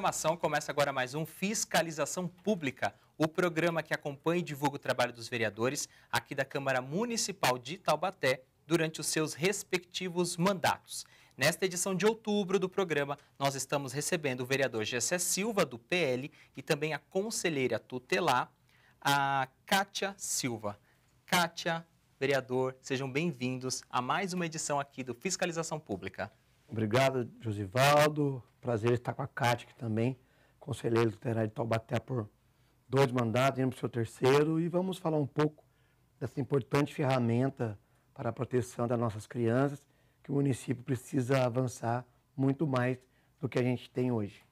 programação, começa agora mais um Fiscalização Pública, o programa que acompanha e divulga o trabalho dos vereadores aqui da Câmara Municipal de Taubaté durante os seus respectivos mandatos. Nesta edição de outubro do programa, nós estamos recebendo o vereador Gessé Silva, do PL, e também a conselheira tutelar, a Kátia Silva. Kátia, vereador, sejam bem-vindos a mais uma edição aqui do Fiscalização Pública. Obrigado, Josivaldo. Prazer estar com a Cátia, que também conselheira do literário de Taubaté por dois mandatos, indo para o seu terceiro, e vamos falar um pouco dessa importante ferramenta para a proteção das nossas crianças, que o município precisa avançar muito mais do que a gente tem hoje.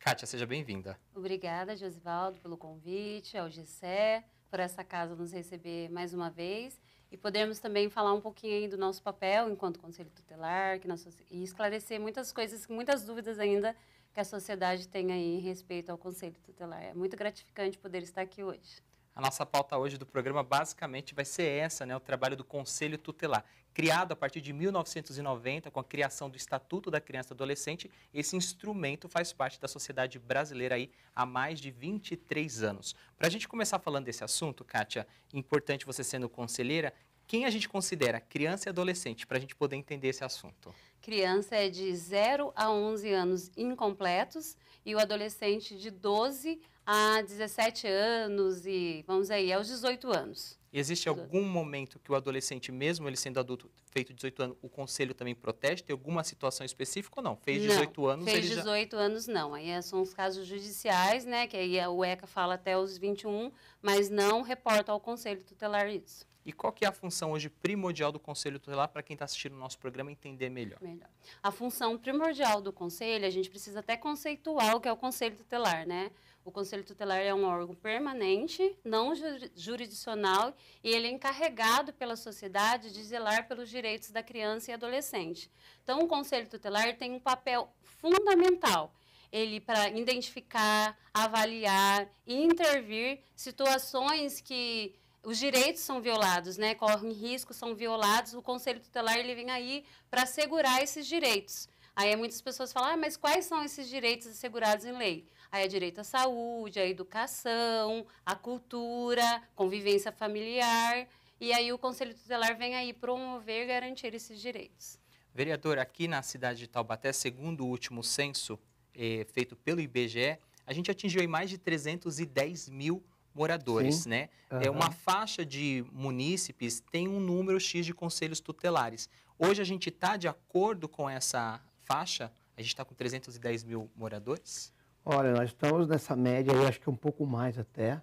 Kátia, seja bem-vinda. Obrigada, Josivaldo, pelo convite, ao Gessé, por essa casa nos receber mais uma vez e podermos também falar um pouquinho aí do nosso papel enquanto conselho tutelar que nós, e esclarecer muitas coisas, muitas dúvidas ainda que a sociedade tem aí em respeito ao conselho tutelar. É muito gratificante poder estar aqui hoje. A nossa pauta hoje do programa basicamente vai ser essa, né, o trabalho do Conselho Tutelar. Criado a partir de 1990, com a criação do Estatuto da Criança e Adolescente, esse instrumento faz parte da sociedade brasileira aí há mais de 23 anos. Para a gente começar falando desse assunto, Kátia, importante você sendo conselheira, quem a gente considera criança e adolescente, para a gente poder entender esse assunto? Criança é de 0 a 11 anos incompletos e o adolescente de 12 há 17 anos e vamos aí, aos 18 anos. E existe algum momento que o adolescente, mesmo ele sendo adulto, feito 18 anos, o conselho também protege? Tem alguma situação específica ou não? Fez 18 não, anos, fez 18 já... anos não. Aí é, são os casos judiciais, né, que aí é, a UECA fala até os 21, mas não reporta ao conselho tutelar isso. E qual que é a função hoje primordial do Conselho Tutelar para quem está assistindo o nosso programa entender melhor? melhor? A função primordial do Conselho, a gente precisa até conceituar o que é o Conselho Tutelar, né? O Conselho Tutelar é um órgão permanente, não jurisdicional, e ele é encarregado pela sociedade de zelar pelos direitos da criança e adolescente. Então, o Conselho Tutelar tem um papel fundamental ele para identificar, avaliar e intervir situações que os direitos são violados, né? Correm risco, são violados. O Conselho Tutelar ele vem aí para assegurar esses direitos. Aí muitas pessoas falam, ah, mas quais são esses direitos assegurados em lei? Aí é direito à saúde, à educação, à cultura, convivência familiar. E aí o Conselho Tutelar vem aí promover e garantir esses direitos. Vereador, aqui na cidade de Taubaté, segundo o último censo eh, feito pelo IBGE, a gente atingiu mais de 310 mil moradores, Sim. né? Uhum. É uma faixa de munícipes tem um número x de conselhos tutelares. Hoje a gente está de acordo com essa faixa? A gente está com 310 mil moradores? Olha, nós estamos nessa média, eu acho que um pouco mais até.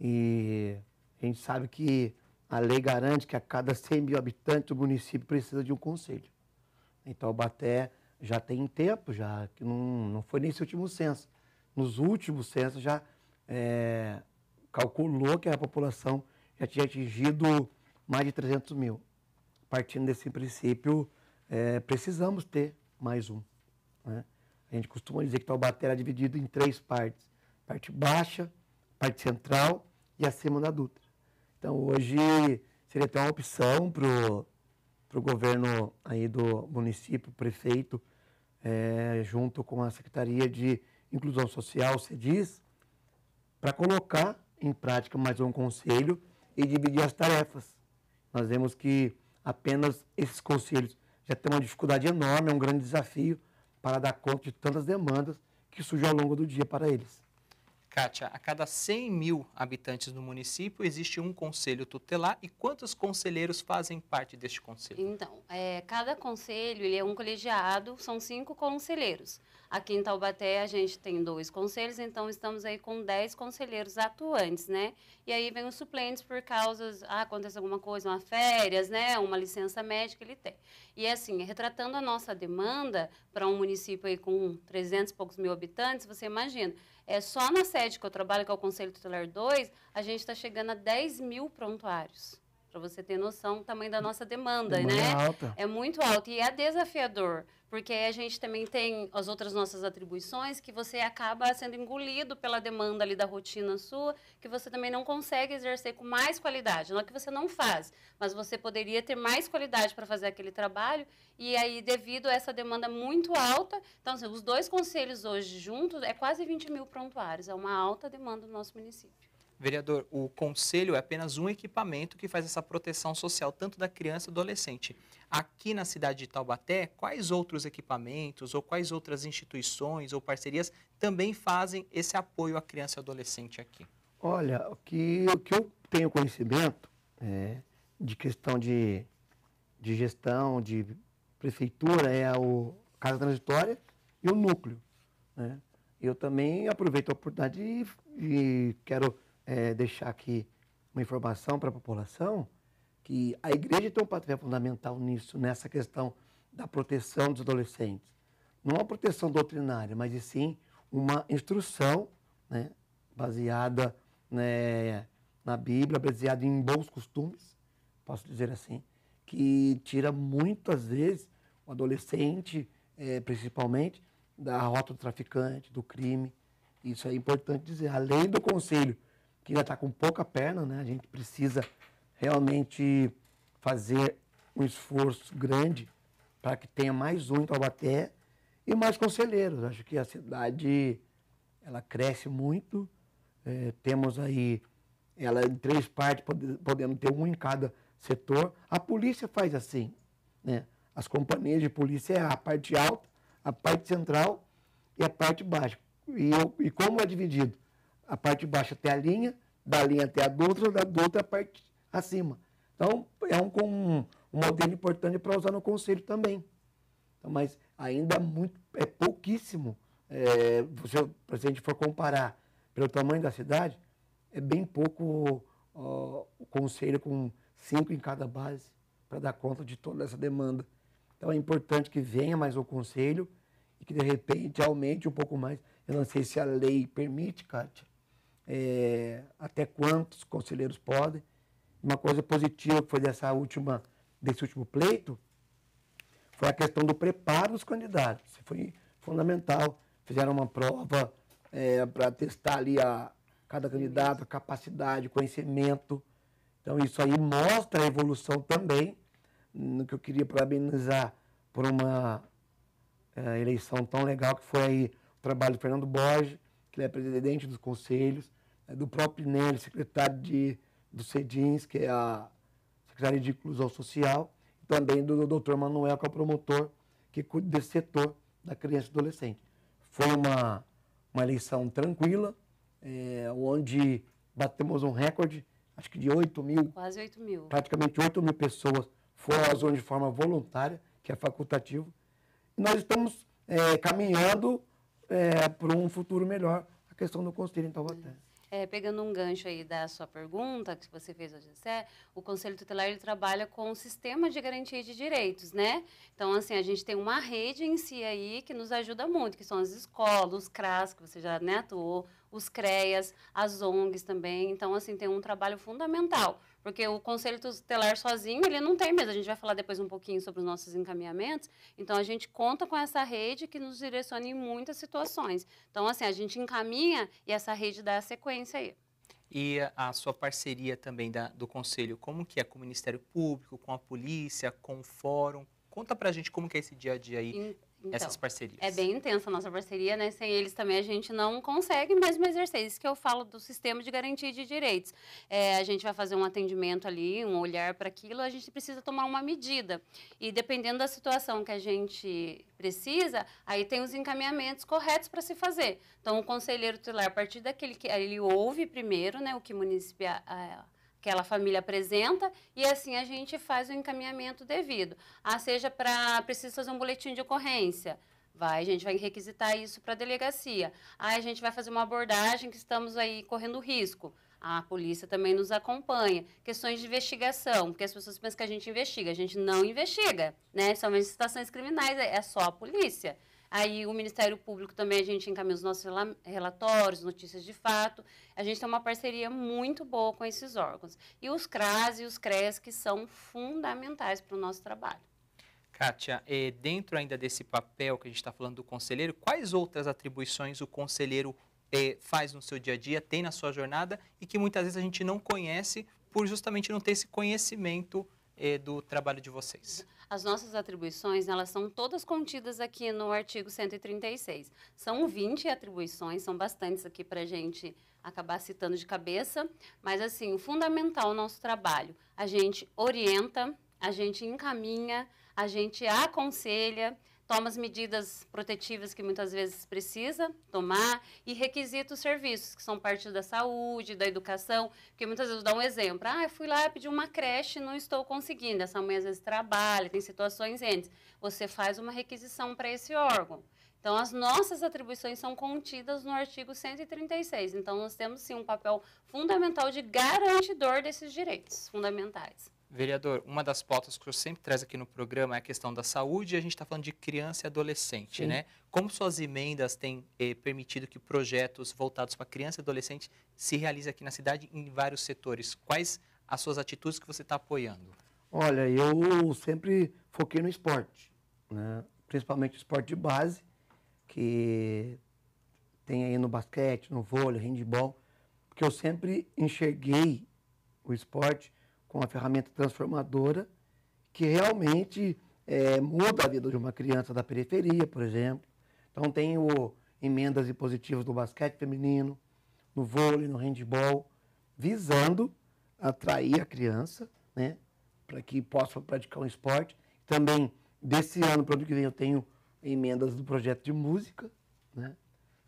E a gente sabe que a lei garante que a cada 100 mil habitantes o município precisa de um conselho. Então, o Baté já tem tempo, já que não, não foi nesse último censo. Nos últimos censos já é, calculou que a população já tinha atingido mais de 300 mil. Partindo desse princípio, é, precisamos ter mais um. Né? A gente costuma dizer que Taubaté tá era dividido em três partes: parte baixa, parte central e a da Dutra. Então hoje seria até uma opção para o governo aí do município, prefeito, é, junto com a Secretaria de Inclusão Social, CEDIS, para colocar em prática mais um conselho e dividir as tarefas. Nós vemos que apenas esses conselhos já têm uma dificuldade enorme, é um grande desafio para dar conta de tantas demandas que surgem ao longo do dia para eles. Kátia, a cada 100 mil habitantes do município existe um conselho tutelar e quantos conselheiros fazem parte deste conselho? Então, é, cada conselho ele é um colegiado, são cinco conselheiros. Aqui em Taubaté a gente tem dois conselhos, então estamos aí com 10 conselheiros atuantes, né? E aí vem os suplentes por causas, ah, acontece alguma coisa, uma férias, né? Uma licença médica, ele tem. E assim, retratando a nossa demanda para um município aí com 300 e poucos mil habitantes, você imagina, é só na sede que eu trabalho, que é o Conselho Tutelar 2, a gente está chegando a 10 mil prontuários para você ter noção do tamanho da nossa demanda, demanda né? Alta. É muito alta e é desafiador, porque a gente também tem as outras nossas atribuições que você acaba sendo engolido pela demanda ali da rotina sua, que você também não consegue exercer com mais qualidade. Não é que você não faz, mas você poderia ter mais qualidade para fazer aquele trabalho e aí devido a essa demanda muito alta, então assim, os dois conselhos hoje juntos é quase 20 mil prontuários, é uma alta demanda do nosso município. Vereador, o conselho é apenas um equipamento que faz essa proteção social tanto da criança e do adolescente. Aqui na cidade de Taubaté, quais outros equipamentos ou quais outras instituições ou parcerias também fazem esse apoio à criança e adolescente aqui? Olha, o que, o que eu tenho conhecimento é, de questão de, de gestão, de prefeitura, é a o, Casa Transitória e o Núcleo. Né? Eu também aproveito a oportunidade e, e quero é, deixar aqui uma informação para a população que a igreja tem um papel fundamental nisso, nessa questão da proteção dos adolescentes. Não uma proteção doutrinária, mas sim uma instrução né, baseada né, na Bíblia, baseada em bons costumes, posso dizer assim, que tira muitas vezes o adolescente, é, principalmente, da rota do traficante, do crime. Isso é importante dizer. Além do conselho que já está com pouca perna, né? A gente precisa realmente fazer um esforço grande para que tenha mais um em Taubaté e mais conselheiros. Acho que a cidade ela cresce muito. É, temos aí ela em três partes, podendo ter um em cada setor. A polícia faz assim, né? As companhias de polícia é a parte alta, a parte central e a parte baixa. E, e como é dividido? a parte de baixo até a linha, da linha até a doutra, da doutra a parte acima. Então, é um, um, um modelo importante para usar no conselho também. Então, mas ainda muito, é pouquíssimo. É, se, se a gente for comparar pelo tamanho da cidade, é bem pouco o conselho com cinco em cada base para dar conta de toda essa demanda. Então é importante que venha mais o conselho e que de repente aumente um pouco mais. Eu não sei se a lei permite, Kátia, é, até quantos conselheiros podem. Uma coisa positiva que foi dessa última, desse último pleito foi a questão do preparo dos candidatos. Isso foi fundamental. Fizeram uma prova é, para testar ali a cada candidato, a capacidade, conhecimento. Então isso aí mostra a evolução também, no que eu queria parabenizar por uma é, eleição tão legal que foi aí o trabalho do Fernando Borges, que ele é presidente dos conselhos, né, do próprio INEL, secretário de, do CEDINS, que é a Secretaria de Inclusão Social, e também do, do Dr. Manuel, que é o promotor que cuida desse setor da criança e adolescente. Foi uma, uma eleição tranquila, é, onde batemos um recorde, acho que de 8 mil. Quase 8 mil. Praticamente 8 mil pessoas foram às zona de forma voluntária, que é facultativo. E nós estamos é, caminhando é, para um futuro melhor a questão do conselho em Taubaté. É, pegando um gancho aí da sua pergunta que você fez hoje, é o Conselho Tutelar ele trabalha com o sistema de garantia de direitos, né? Então, assim, a gente tem uma rede em si aí que nos ajuda muito, que são as escolas, os CRAS, que você já né, atuou, os CREAS, as ONGs também. Então, assim, tem um trabalho fundamental porque o conselho tutelar sozinho, ele não tem mesmo. A gente vai falar depois um pouquinho sobre os nossos encaminhamentos. Então, a gente conta com essa rede que nos direciona em muitas situações. Então, assim, a gente encaminha e essa rede dá a sequência aí. E a sua parceria também da, do conselho, como que é com o Ministério Público, com a polícia, com o fórum? Conta pra gente como que é esse dia a dia aí. Então, então, essas parcerias. É bem intensa a nossa parceria, né? Sem eles também a gente não consegue mesmo exercer. Isso que eu falo do sistema de garantia de direitos. É, a gente vai fazer um atendimento ali, um olhar para aquilo, a gente precisa tomar uma medida. E dependendo da situação que a gente precisa, aí tem os encaminhamentos corretos para se fazer. Então, o conselheiro tutelar, a partir daquele que ele ouve primeiro, né, o que o município aquela família apresenta e assim a gente faz o encaminhamento devido. Ah, seja para precisa fazer um boletim de ocorrência. Vai, a gente vai requisitar isso para a delegacia. Ah, a gente vai fazer uma abordagem que estamos aí correndo risco. Ah, a polícia também nos acompanha. Questões de investigação, porque as pessoas pensam que a gente investiga. A gente não investiga, né? Somente situações criminais, é só a polícia. Aí o Ministério Público também a gente encaminha os nossos relatórios, notícias de fato. A gente tem uma parceria muito boa com esses órgãos. E os CRAS e os CRES que são fundamentais para o nosso trabalho. Kátia, é, dentro ainda desse papel que a gente está falando do conselheiro, quais outras atribuições o conselheiro é, faz no seu dia a dia, tem na sua jornada e que muitas vezes a gente não conhece por justamente não ter esse conhecimento é, do trabalho de vocês? As nossas atribuições, elas são todas contidas aqui no artigo 136. São 20 atribuições, são bastantes aqui para a gente acabar citando de cabeça, mas assim, o fundamental o nosso trabalho. A gente orienta, a gente encaminha, a gente aconselha, toma as medidas protetivas que muitas vezes precisa tomar e requisita os serviços, que são parte da saúde, da educação, porque muitas vezes dá um exemplo. Ah, eu fui lá pedir uma creche não estou conseguindo. Essa mãe às vezes trabalha, tem situações antes Você faz uma requisição para esse órgão. Então, as nossas atribuições são contidas no artigo 136. Então, nós temos sim um papel fundamental de garantidor desses direitos fundamentais. Vereador, uma das pautas que o senhor sempre traz aqui no programa é a questão da saúde, e a gente está falando de criança e adolescente, Sim. né? Como suas emendas têm eh, permitido que projetos voltados para criança e adolescente se realizem aqui na cidade em vários setores? Quais as suas atitudes que você está apoiando? Olha, eu sempre foquei no esporte, né? principalmente esporte de base, que tem aí no basquete, no vôlei, handball, porque eu sempre enxerguei o esporte com uma ferramenta transformadora que realmente é, muda a vida de uma criança da periferia, por exemplo. Então tem o emendas positivos do basquete feminino, no vôlei, no handball, visando atrair a criança, né, para que possa praticar um esporte. Também desse ano para o ano que vem eu tenho emendas do projeto de música, né,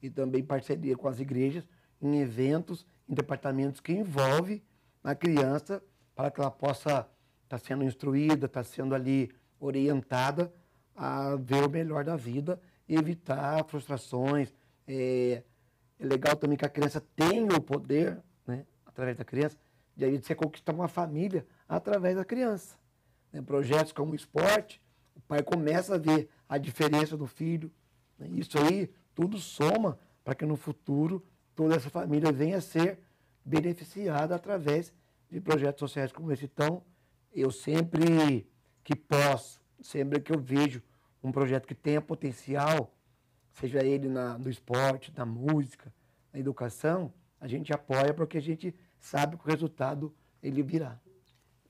e também parceria com as igrejas em eventos, em departamentos que envolve a criança para que ela possa estar tá sendo instruída, estar tá sendo ali orientada a ver o melhor da vida e evitar frustrações. É, é legal também que a criança tenha o poder, né, através da criança, de aí você conquistar uma família através da criança. Né, projetos como o esporte, o pai começa a ver a diferença do filho. Né, isso aí tudo soma para que no futuro toda essa família venha a ser beneficiada através de projetos sociais como esse. Então, eu sempre que posso, sempre que eu vejo um projeto que tenha potencial, seja ele na, no esporte, na música, na educação, a gente apoia porque a gente sabe que o resultado ele virá.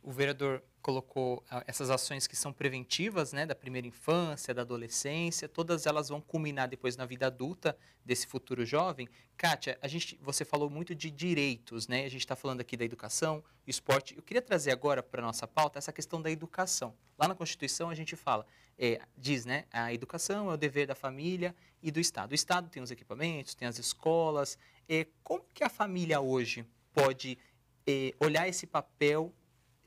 O vereador colocou ah, essas ações que são preventivas, né, da primeira infância, da adolescência, todas elas vão culminar depois na vida adulta desse futuro jovem. Kátia, a gente, você falou muito de direitos, né? A gente está falando aqui da educação, esporte. Eu queria trazer agora para nossa pauta essa questão da educação. Lá na Constituição a gente fala, é, diz, né, a educação é o dever da família e do Estado. O Estado tem os equipamentos, tem as escolas. É, como que a família hoje pode é, olhar esse papel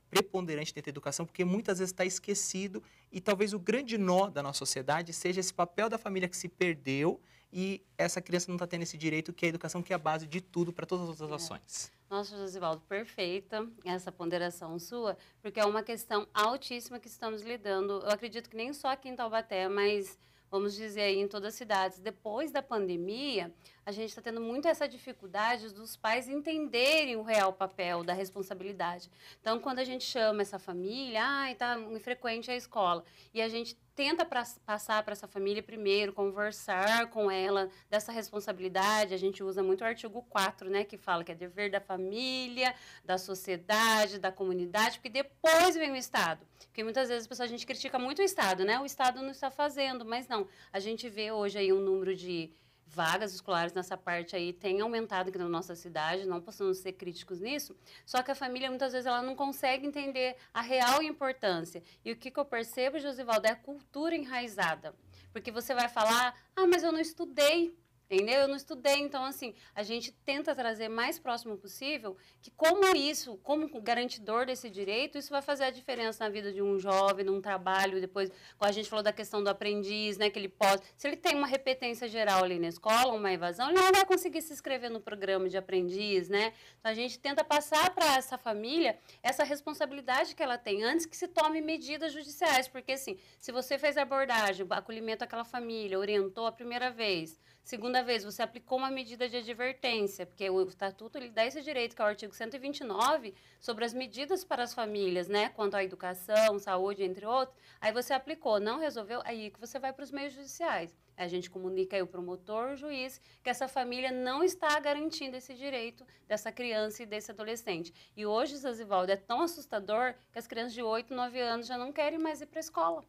preponderante dentro da educação, porque muitas vezes está esquecido e talvez o grande nó da nossa sociedade seja esse papel da família que se perdeu e essa criança não está tendo esse direito que é a educação que é a base de tudo para todas as outras é. ações. Nossa, Josivaldo, perfeita essa ponderação sua, porque é uma questão altíssima que estamos lidando. Eu acredito que nem só aqui em Taubaté, mas vamos dizer aí, em todas as cidades. Depois da pandemia, a gente está tendo muito essa dificuldade dos pais entenderem o real papel da responsabilidade. Então, quando a gente chama essa família, ah, está infrequente a escola, e a gente tenta pra, passar para essa família primeiro, conversar com ela dessa responsabilidade. A gente usa muito o artigo 4, né, que fala que é dever da família, da sociedade, da comunidade, porque depois vem o Estado. Porque muitas vezes a, pessoa, a gente critica muito o Estado, né? O Estado não está fazendo, mas não. A gente vê hoje aí um número de vagas escolares nessa parte aí tem aumentado aqui na nossa cidade, não possamos ser críticos nisso, só que a família muitas vezes ela não consegue entender a real importância. E o que, que eu percebo, Josivaldo, é a cultura enraizada. Porque você vai falar, ah, mas eu não estudei. Entendeu? Eu não estudei, então assim, a gente tenta trazer mais próximo possível que como isso, como garantidor desse direito, isso vai fazer a diferença na vida de um jovem, num trabalho, depois, quando a gente falou da questão do aprendiz, né, que ele pode, se ele tem uma repetência geral ali na escola, uma evasão, ele não vai conseguir se inscrever no programa de aprendiz, né? Então a gente tenta passar para essa família essa responsabilidade que ela tem antes que se tome medidas judiciais, porque assim, se você fez abordagem, acolhimento àquela família, orientou a primeira vez, Segunda vez, você aplicou uma medida de advertência, porque o estatuto ele dá esse direito, que é o artigo 129, sobre as medidas para as famílias, né, quanto à educação, saúde, entre outros. Aí você aplicou, não resolveu, aí que você vai para os meios judiciais. A gente comunica aí o promotor, o juiz, que essa família não está garantindo esse direito dessa criança e desse adolescente. E hoje, Zazivaldo, é tão assustador que as crianças de 8, 9 anos já não querem mais ir para a escola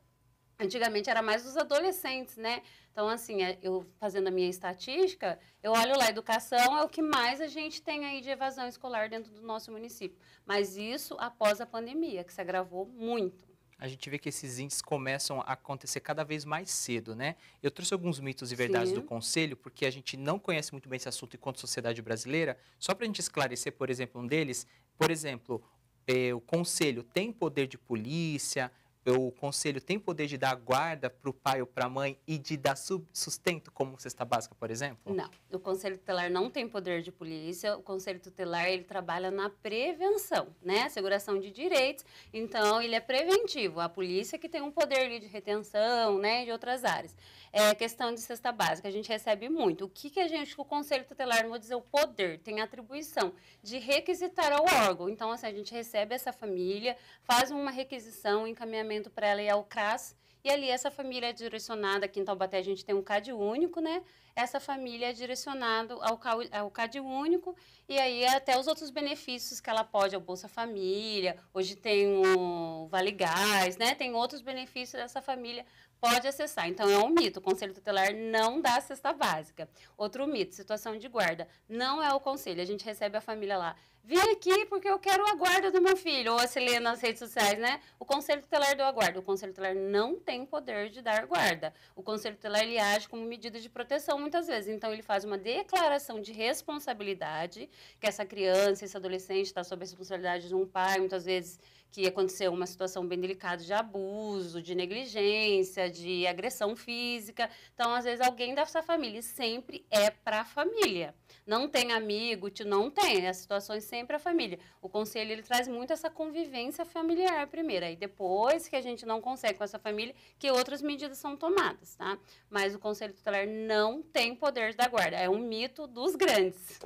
antigamente era mais dos adolescentes, né? Então, assim, é, eu fazendo a minha estatística, eu olho lá, educação é o que mais a gente tem aí de evasão escolar dentro do nosso município. Mas isso após a pandemia, que se agravou muito. A gente vê que esses índices começam a acontecer cada vez mais cedo, né? Eu trouxe alguns mitos e verdades Sim. do Conselho, porque a gente não conhece muito bem esse assunto enquanto sociedade brasileira. Só para a gente esclarecer, por exemplo, um deles, por exemplo, eh, o Conselho tem poder de polícia, o conselho tem poder de dar guarda para o pai ou para a mãe e de dar sustento como cesta básica, por exemplo? Não, o conselho tutelar não tem poder de polícia. O conselho tutelar ele trabalha na prevenção, né, asseguração de direitos. Então ele é preventivo. A polícia que tem um poder de retenção, né, de outras áreas. É questão de cesta básica a gente recebe muito. O que que a gente, o conselho tutelar, vou dizer o poder tem atribuição de requisitar ao órgão. Então assim, a gente recebe essa família, faz uma requisição, encaminhamento para ela e ao é CRAS. E ali essa família é direcionada, aqui em Taubaté a gente tem um CAD único, né? Essa família é direcionada ao, ao CAD único e aí até os outros benefícios que ela pode, ao Bolsa Família, hoje tem o Vale Gás, né? Tem outros benefícios dessa família pode acessar. Então, é um mito. O conselho tutelar não dá a cesta básica. Outro mito, situação de guarda. Não é o conselho. A gente recebe a família lá. Vim aqui porque eu quero a guarda do meu filho. Ou se lê nas redes sociais, né? O conselho tutelar deu a guarda. O conselho tutelar não tem poder de dar guarda. O conselho tutelar, ele age como medida de proteção, muitas vezes. Então, ele faz uma declaração de responsabilidade, que essa criança, esse adolescente está sob a responsabilidade de um pai, muitas vezes que aconteceu uma situação bem delicada de abuso, de negligência, de agressão física. Então, às vezes, alguém da sua família sempre é para a família. Não tem amigo, tio, não tem. As situações sempre é a família. O conselho ele traz muito essa convivência familiar primeiro. Aí depois que a gente não consegue com essa família, que outras medidas são tomadas, tá? Mas o conselho tutelar não tem poder da guarda. É um mito dos grandes.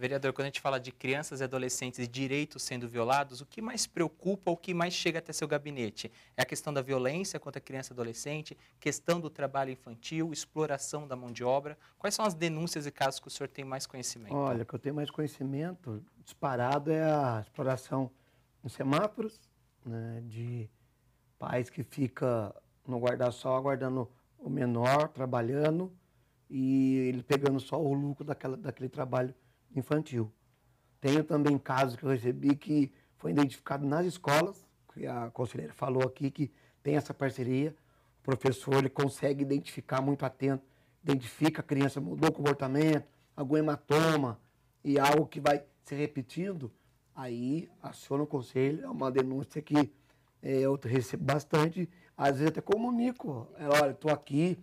Vereador, quando a gente fala de crianças e adolescentes e direitos sendo violados, o que mais preocupa, o que mais chega até seu gabinete? É a questão da violência contra criança e adolescente, questão do trabalho infantil, exploração da mão de obra. Quais são as denúncias e casos que o senhor tem mais conhecimento? Olha, que eu tenho mais conhecimento disparado é a exploração nos semáforos, né, de pais que fica no guarda-sol aguardando o menor, trabalhando, e ele pegando só o lucro daquela, daquele trabalho infantil. Tenho também casos que eu recebi que foi identificado nas escolas, que a conselheira falou aqui que tem essa parceria. O professor ele consegue identificar muito atento, identifica a criança mudou o comportamento, algum hematoma e algo que vai se repetindo, aí aciona o conselho, é uma denúncia que é, eu recebo bastante, às vezes até comunico, é, olha, estou aqui,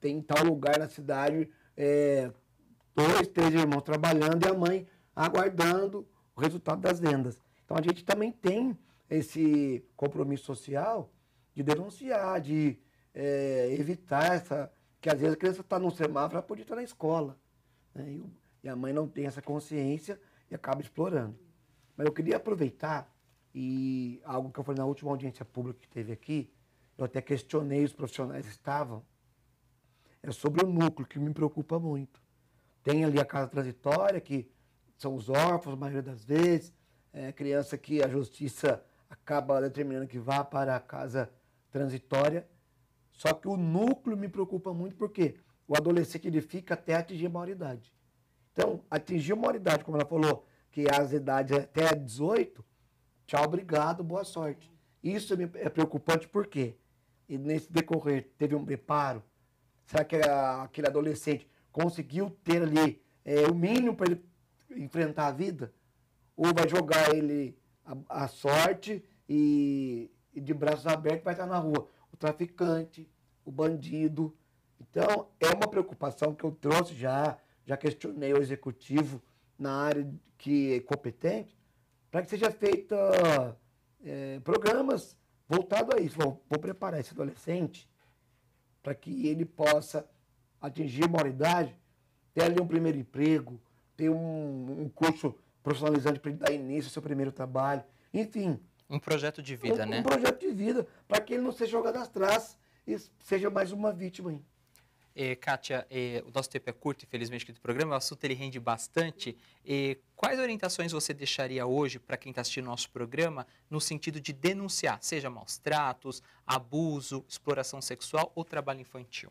tem tal lugar na cidade, é, dois, três irmãos trabalhando e a mãe aguardando o resultado das vendas. Então a gente também tem esse compromisso social de denunciar, de é, evitar essa. que às vezes a criança está num semáforo, ela podia estar na escola. Né? E, e a mãe não tem essa consciência e acaba explorando. Mas eu queria aproveitar e algo que eu falei na última audiência pública que teve aqui, eu até questionei os profissionais que estavam, é sobre o núcleo que me preocupa muito. Tem ali a casa transitória, que são os órfãos, a maioria das vezes, é, criança que a justiça acaba determinando que vá para a casa transitória. Só que o núcleo me preocupa muito porque o adolescente ele fica até atingir a maioridade. Então, atingir a maioridade, como ela falou, que é as idades até 18, tchau, obrigado, boa sorte. Isso é preocupante porque nesse decorrer teve um preparo. Será que aquele adolescente conseguiu ter ali é, o mínimo para ele enfrentar a vida? Ou vai jogar ele a, a sorte e, e, de braços abertos vai estar na rua? O traficante, o bandido. Então, é uma preocupação que eu trouxe já, já questionei o executivo na área que é competente, para que seja feita é, programas voltados a isso. Vou, vou preparar esse adolescente para que ele possa atingir a maioridade, ter ali um primeiro emprego, ter um, um curso profissionalizante para ele dar início ao seu primeiro trabalho, enfim. Um projeto de vida, um, né? Um projeto de vida, para que ele não seja jogado atrás e seja mais uma vítima. Hein? Kátia, o nosso tempo é curto, infelizmente, aqui do programa, o assunto ele rende bastante. quais orientações você deixaria hoje para quem está assistindo nosso programa no sentido de denunciar, seja maus tratos, abuso, exploração sexual ou trabalho infantil?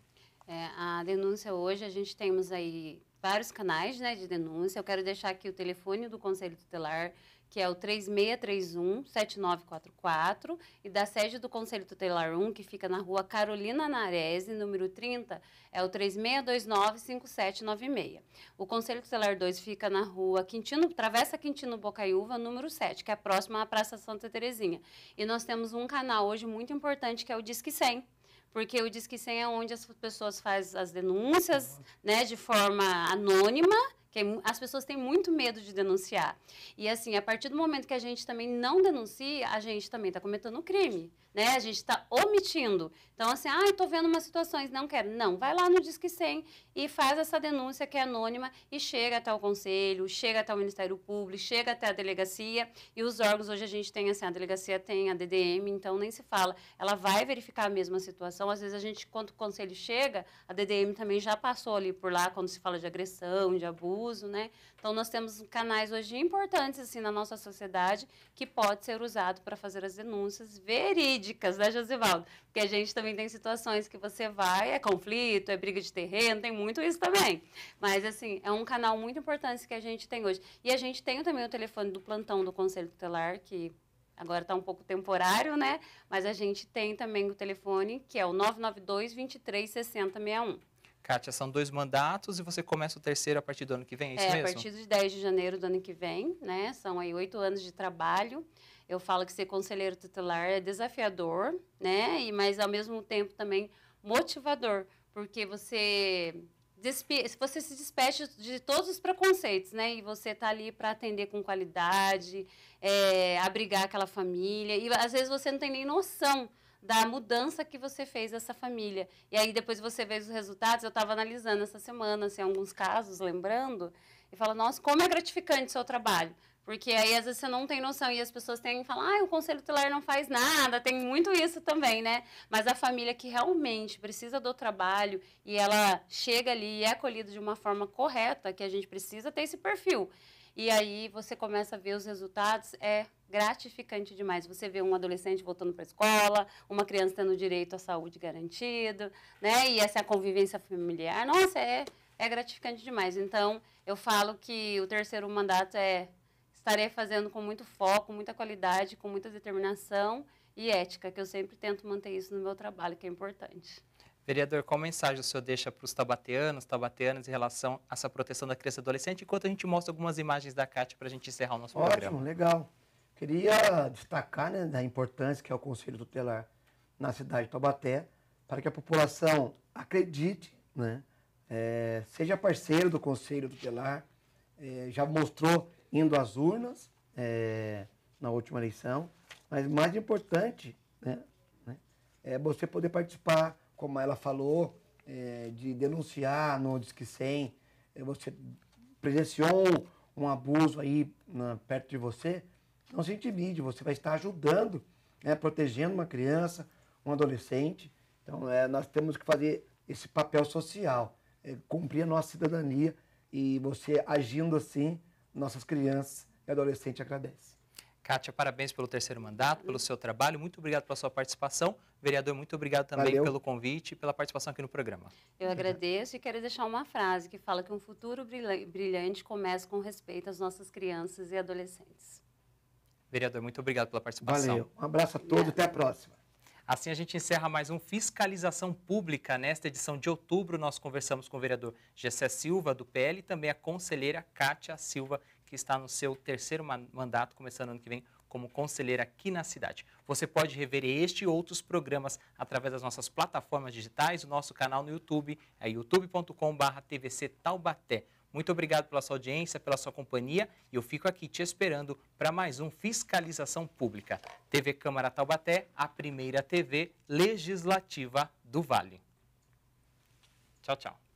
É, a denúncia hoje, a gente temos aí vários canais né, de denúncia. Eu quero deixar aqui o telefone do Conselho Tutelar, que é o 3631-7944, e da sede do Conselho Tutelar 1, que fica na rua Carolina Narese, número 30, é o 3629-5796. O Conselho Tutelar 2 fica na rua Quintino, Travessa Quintino Bocaiúva, número 7, que é próximo à Praça Santa Terezinha. E nós temos um canal hoje muito importante, que é o Disque 100 porque o Disque 100 é onde as pessoas fazem as denúncias né, de forma anônima, que é as pessoas têm muito medo de denunciar. E assim, a partir do momento que a gente também não denuncia, a gente também está cometendo um crime né? A gente está omitindo. Então, assim, ah, estou vendo umas situações, não quero. Não, vai lá no Disque 100 e faz essa denúncia que é anônima e chega até o Conselho, chega até o Ministério Público, chega até a delegacia e os órgãos, hoje a gente tem, assim, a delegacia tem a DDM, então nem se fala. Ela vai verificar a mesma situação. Às vezes a gente, quando o Conselho chega, a DDM também já passou ali por lá quando se fala de agressão, de abuso, né? Então, nós temos canais hoje importantes, assim, na nossa sociedade que pode ser usado para fazer as denúncias verídicas dicas, né, Josivaldo? Porque a gente também tem situações que você vai, é conflito, é briga de terreno, tem muito isso também. Mas, assim, é um canal muito importante que a gente tem hoje. E a gente tem também o telefone do plantão do Conselho Tutelar, que agora está um pouco temporário, né? Mas a gente tem também o telefone, que é o 992 23 6061. Kátia, são dois mandatos e você começa o terceiro a partir do ano que vem, é isso é, mesmo? É, a partir de 10 de janeiro do ano que vem, né? São aí oito anos de trabalho. Eu falo que ser conselheiro tutelar é desafiador, né? E mas ao mesmo tempo também motivador, porque você você se despecha de todos os preconceitos, né? E você tá ali para atender com qualidade, é, abrigar aquela família. E às vezes você não tem nem noção da mudança que você fez essa família. E aí depois você vê os resultados. Eu estava analisando essa semana, assim, alguns casos, lembrando, e fala, nossa, como é gratificante o seu trabalho. Porque aí às vezes você não tem noção e as pessoas têm que falar, ah, o conselho tutelar não faz nada, tem muito isso também, né? Mas a família que realmente precisa do trabalho e ela chega ali e é acolhida de uma forma correta, que a gente precisa ter esse perfil. E aí você começa a ver os resultados, é gratificante demais. Você vê um adolescente voltando para a escola, uma criança tendo direito à saúde garantido, né? E essa convivência familiar, nossa, é, é gratificante demais. Então, eu falo que o terceiro mandato é estarei fazendo com muito foco, muita qualidade, com muita determinação e ética, que eu sempre tento manter isso no meu trabalho, que é importante. Vereador, qual mensagem o senhor deixa para os tabateanos, tabateanas em relação a essa proteção da criança e adolescente, enquanto a gente mostra algumas imagens da Cátia para a gente encerrar o nosso Ótimo, programa? Ótimo, legal. Queria destacar né, da importância que é o Conselho Tutelar na cidade de Taubaté, para que a população acredite, né, é, seja parceiro do Conselho Tutelar, é, já mostrou indo às urnas é, na última eleição, mas mais importante né, né, é você poder participar, como ela falou, é, de denunciar no Disque 100, é, você presenciou um abuso aí na, perto de você, não se intimide, você vai estar ajudando, né, protegendo uma criança, um adolescente. Então, é, nós temos que fazer esse papel social, é, cumprir a nossa cidadania e você agindo assim, nossas crianças e adolescentes agradecem. Kátia, parabéns pelo terceiro mandato, pelo seu trabalho. Muito obrigado pela sua participação. Vereador, muito obrigado também Valeu. pelo convite e pela participação aqui no programa. Eu agradeço e quero deixar uma frase que fala que um futuro brilhante começa com respeito às nossas crianças e adolescentes. Vereador, muito obrigado pela participação. Valeu. Um abraço a todos, e até a próxima. Assim a gente encerra mais um Fiscalização Pública. Nesta edição de outubro, nós conversamos com o vereador Gessé Silva, do PL, e também a conselheira Kátia Silva, que está no seu terceiro mandato, começando ano que vem como conselheira aqui na cidade. Você pode rever este e outros programas através das nossas plataformas digitais, o nosso canal no YouTube, é youtube.com.br tvc muito obrigado pela sua audiência, pela sua companhia e eu fico aqui te esperando para mais um Fiscalização Pública. TV Câmara Taubaté, a primeira TV legislativa do Vale. Tchau, tchau.